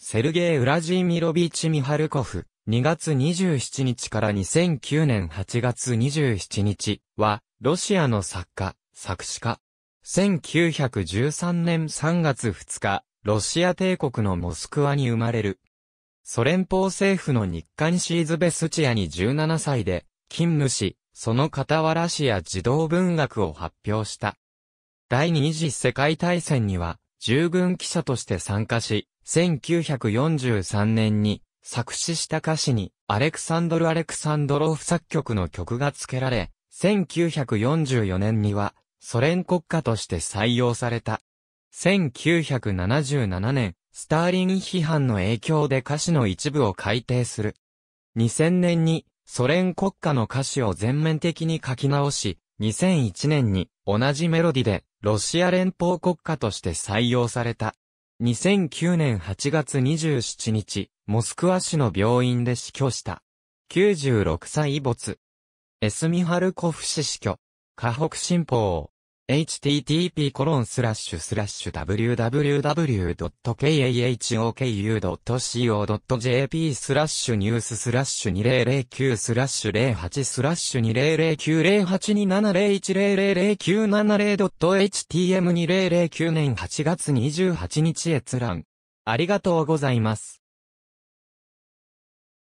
セルゲイ・ウラジーミロビーチ・ミハルコフ、2月27日から2009年8月27日は、ロシアの作家、作詞家。1913年3月2日、ロシア帝国のモスクワに生まれる。ソ連邦政府の日刊シーズベスチアに17歳で、勤務し、その傍らシア児童文学を発表した。第二次世界大戦には、従軍記者として参加し、1943年に作詞した歌詞にアレクサンドル・アレクサンドローフ作曲の曲が付けられ、1944年にはソ連国歌として採用された。1977年、スターリン批判の影響で歌詞の一部を改定する。2000年にソ連国歌の歌詞を全面的に書き直し、2001年に同じメロディでロシア連邦国歌として採用された。2009年8月27日、モスクワ市の病院で死去した。96歳没。エスミハルコフ氏死去。河北新報。http://www.kahoku.co.jp スラッシュニューススラッシュ2009スラッシュ08スラッシュ 2009082701000970.htm2009 年8月28日閲覧。ありがとうございます。